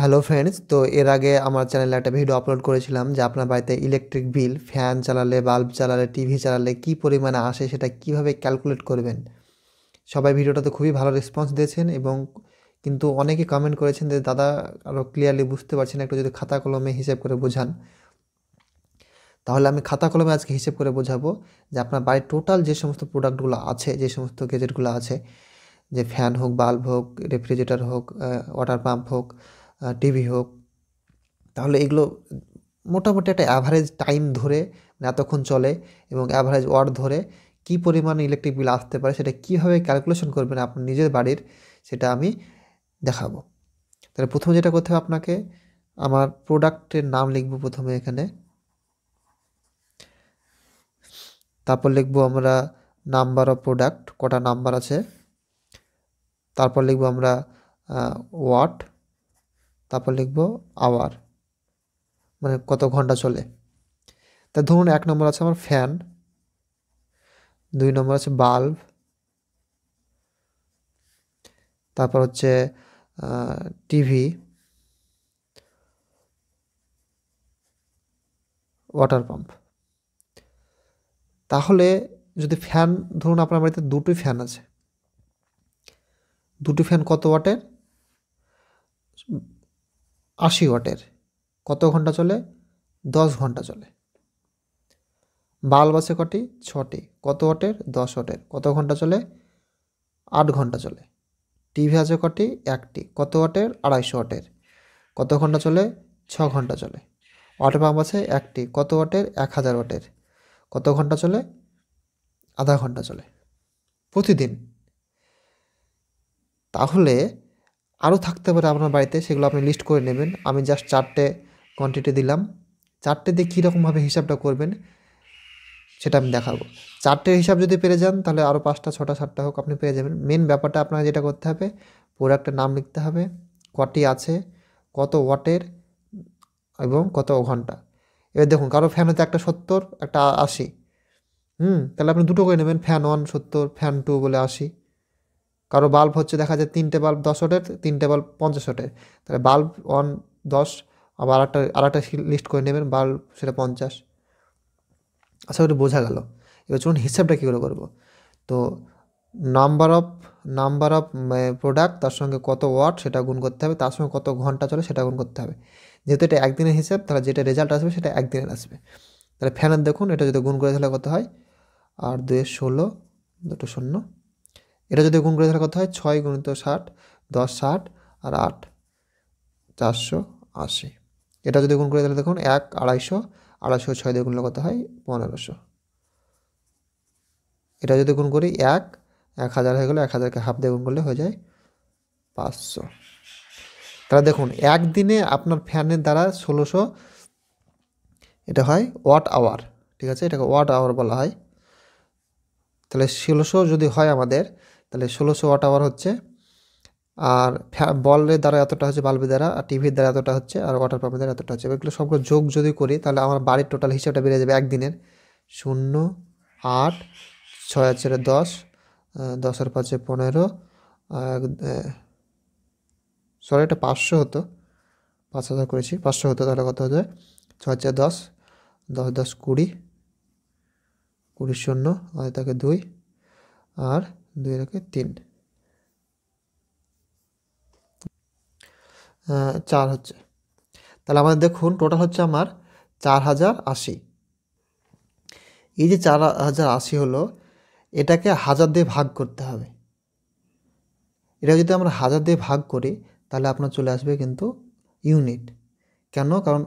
hello friends তো এর আগে আমার চ্যানেলে একটা ভিডিও আপলোড করেছিলাম যে আপনার বাড়িতে ইলেকট্রিক বিল ফ্যান চালালে বাল্ব চালালে টিভি চালালে কি পরিমাণে আসে সেটা কিভাবে ক্যালকুলেট করবেন সবাই ভিডিওটাতে খুবই ভালো রেসপন্স দিয়েছেন এবং কিন্তু অনেকে কমেন্ট করেছেন যে দাদা আরও ক্লিয়ারলি বুঝতে পারছেন একটু যদি খাতা কলমে হিসেব করে বোঝান তাহলে আমি খাতা কলমে আজকে হিসেব করে বোঝাবো যে আপনার বাড়ির টোটাল যে সমস্ত প্রোডাক্টগুলো আছে যে সমস্ত গেজেটগুলো আছে যে ফ্যান হোক বাল্ব হোক রেফ্রিজারেটর হোক ওয়াটার পাম্প হোক টিভি হোক তাহলে এগুলো মোটামুটি একটা অ্যাভারেজ টাইম ধরে এতক্ষণ চলে এবং অ্যাভারেজ ওয়ার ধরে কি পরিমাণ ইলেকট্রিক বিল আসতে পারে সেটা কীভাবে ক্যালকুলেশন করবেন আপনার নিজের বাড়ির সেটা আমি দেখাবো তাহলে প্রথমে যেটা করতে হবে আপনাকে আমার প্রোডাক্টের নাম লিখব প্রথমে এখানে তারপর লিখব আমরা নাম্বার অফ প্রোডাক্ট কটা নাম্বার আছে তারপর লিখব আমরা ওয়াট তারপর লিখব আওয়ার মানে কত ঘন্টা চলে তা ধরুন এক নম্বর আছে আমার ফ্যান দুই নম্বর আছে বাল্ব তারপর হচ্ছে টিভি ওয়াটার পাম্প তাহলে যদি ফ্যান ধরুন আপনার বাড়িতে দুটো ফ্যান আছে দুটো ফ্যান কত ওয়াটের আশি ওয়াটের কত ঘন্টা চলে দশ ঘন্টা চলে বাল্ব আছে কটি ছটি কত ওয়াটের দশ ওয়াটের কত ঘন্টা চলে আট ঘন্টা চলে টিভি আছে কটি একটি কত ওয়াটের আড়াইশো ওয়াটের কত ঘন্টা চলে ছ ঘন্টা চলে ওয়াটার পাম্প আছে একটি কত ওয়াটের এক হাজার ওয়াটের কত ঘন্টা চলে আধা ঘন্টা চলে প্রতিদিন তাহলে আরও থাকতে পারে আপনার বাড়িতে সেগুলো আপনি লিস্ট করে নেবেন আমি জাস্ট চারটে কোয়ান্টিটি দিলাম চারটে দিয়ে কীরকমভাবে হিসাবটা করবেন সেটা আমি দেখাবো চারটে হিসাব যদি পেরে যান তাহলে আরও পাঁচটা ছটা সাতটা হোক আপনি পেয়ে যাবেন মেন ব্যাপারটা আপনাকে যেটা করতে হবে প্রোডাক্টের নাম লিখতে হবে কটি আছে কত ওয়াটের এবং কত ঘন্টা এবার দেখুন কারো ফ্যান হতে একটা সত্তর একটা আশি হুম তাহলে আপনি দুটো করে নেবেন ফ্যান ওয়ান সত্তর ফ্যান টু বলে আশি কারো বাল্ব হচ্ছে দেখা যায় তিনটে বাল্ব দশ ওটের তিনটে বাল্ব পঞ্চাশ ওটের তাহলে বাল্ব ওয়ান দশ আবার আরেকটা আরেকটা লিস্ট করে নেবেন বাল্ব সেটা পঞ্চাশ আশা আচ্ছা, করি বোঝা গেল এবার চলুন হিসাবটা কী করে করবো তো number of number of product তার সঙ্গে কত ওয়াট সেটা গুণ করতে হবে তার সঙ্গে কত ঘন্টা চলে সেটা গুণ করতে হবে যেহেতু এটা একদিনের হিসাব তাহলে যেটা রেজাল্ট আসবে সেটা একদিনের আসবে তাহলে ফ্যানের দেখুন এটা যদি গুণ করে তাহলে কত হয় আর দুয়ে ষোলো দুটো শূন্য এটা যদি গুণ করে তাহলে কথা হয় ছয় গুণিত ষাট দশ ষাট আর আট চারশো আশি এটা যদি গুণ করে তাহলে দেখুন এক আড়াইশো আড়াইশো ছয় দিয়ে গুণলে কত হয় পনেরোশো এটা যদি গুণ করি এক এক হাজার হয়ে গেলে এক হাজারকে হাফ দিয়ে গুণ করলে হয়ে যায় পাঁচশো তাহলে দেখুন একদিনে আপনার ফ্যানের দ্বারা ষোলোশো এটা হয় ওয়াট আওয়ার ঠিক আছে এটাকে ওয়াট আওয়ার বলা হয় তাহলে ষোলোশো যদি হয় আমাদের তাহলে ষোলোশো ওয়াট আওয়ার হচ্ছে আর বলের দ্বারা এতটা হচ্ছে বাল্বের দ্বারা আর টিভির দ্বারা এতটা হচ্ছে আর ওয়াটার পাম্পের দ্বারা এতটা হচ্ছে এগুলো সবগুলো যোগ যদি করি তাহলে আমার বাড়ির টোটাল হিসাবটা বেড়ে যাবে একদিনের শূন্য আট ছয় চারে দশ দশের পাঁচে পনেরো সরি এটা পাঁচশো হতো পাঁচ হাজার করেছি পাঁচশো হতো তাহলে কত হতো ছয় চার দশ দশ দশ কুড়ি কুড়ি শূন্য আর তাকে দুই আর দুই একে তিন চার হচ্ছে তাহলে আমাদের দেখুন টোটাল হচ্ছে আমার চার হাজার আশি এই যে চার হাজার আশি হলো এটাকে হাজার দিয়ে ভাগ করতে হবে এটা যদি আমরা হাজার দিয়ে ভাগ করি তাহলে আপনার চলে আসবে কিন্তু ইউনিট কেন কারণ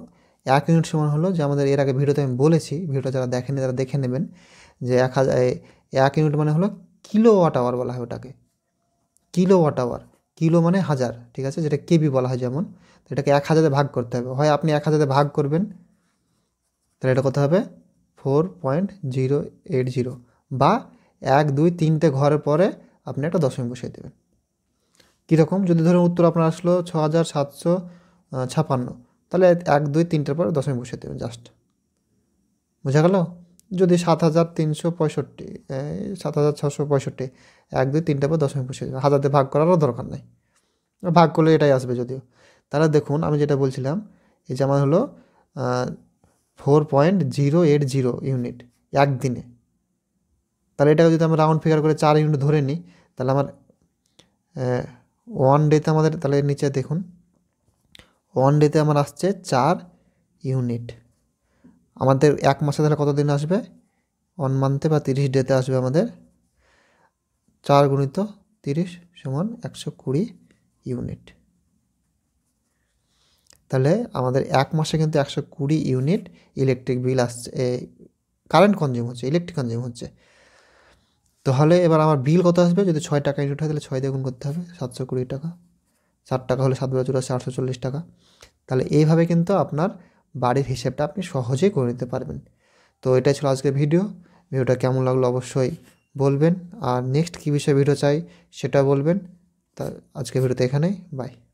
এক ইউনিট সমান হলো যে আমাদের এর আগে ভিডিওতে আমি বলেছি ভিডিওটা যারা দেখেনি তারা দেখে নেবেন যে এক হাজার এক ইউনিট মানে হলো কিলো ওয়াট আওয়ার বলা হয় ওটাকে কিলো ওয়াট আওয়ার কিলো মানে হাজার ঠিক আছে যেটা কেবি বলা হয় যেমন এটাকে এক হাজারে ভাগ করতে হবে হয় আপনি এক হাজারে ভাগ করবেন তাহলে এটা কত হবে four point zero eight zero বা এক দুই তিনটে ঘরের পরে আপনি একটা দশমিক বসিয়ে দেবেন কীরকম যদি ধরুন উত্তর আপনার আসলো ছ হাজার সাতশো ছাপান্ন তাহলে এক দুই তিনটের পরে দশমিক বসিয়ে দেবেন জাস্ট বোঝা গেল যদি সাত হাজার তিনশো পঁয়ষট্টি সাত হাজার ছশো পঁয়ষট্টি এক দুই তিনটা পর দশমিক পঁয়ষট্টি হাজার দিয়ে ভাগ করারও দরকার নেই ভাগ করলে এটাই আসবে যদিও তাহলে দেখুন আমি যেটা বলছিলাম এই যে আমার হলো four point zero eight zero unit একদিনে তাহলে এটাকে যদি আমরা রাউন্ড ফিগার করে চার ইউনিট ধরে নিই তাহলে আমার ওয়ান ডেতে আমাদের তাহলে নিচে দেখুন ওয়ান ডেতে আমার আসছে চার ইউনিট আমাদের এক মাসে তাহলে কত দিন আসবে ওয়ান মান্থে বা তিরিশ ডেতে আসবে আমাদের চার গুণিত তিরিশ সমান একশো কুড়ি ইউনিট তাহলে আমাদের এক মাসে কিন্তু একশো কুড়ি ইউনিট ইলেকট্রিক বিল আসছে কারেন্ট কনজিউম হচ্ছে ইলেকট্রিক কনজিউম হচ্ছে তাহলে এবার আমার বিল কত আসবে যদি ছয় টাকা ইউনিট হয় তাহলে ছয় দিয়ে গুণ করতে হবে সাতশো কুড়ি টাকা চার টাকা হলে সাত বেলা চুরাশি আটশো চল্লিশ টাকা তাহলে এইভাবে কিন্তু আপনার বাড়ির হিসেবটা আপনি সহজেই করে নিতে পারবেন তো এটাই ছিল আজকের ভিডিও ভিডিওটা কেমন লাগলো অবশ্যই বলবেন আর নেক্সট কী বিষয়ে ভিডিও চাই সেটা বলবেন তা আজকের ভিডিওতে এখানেই বাই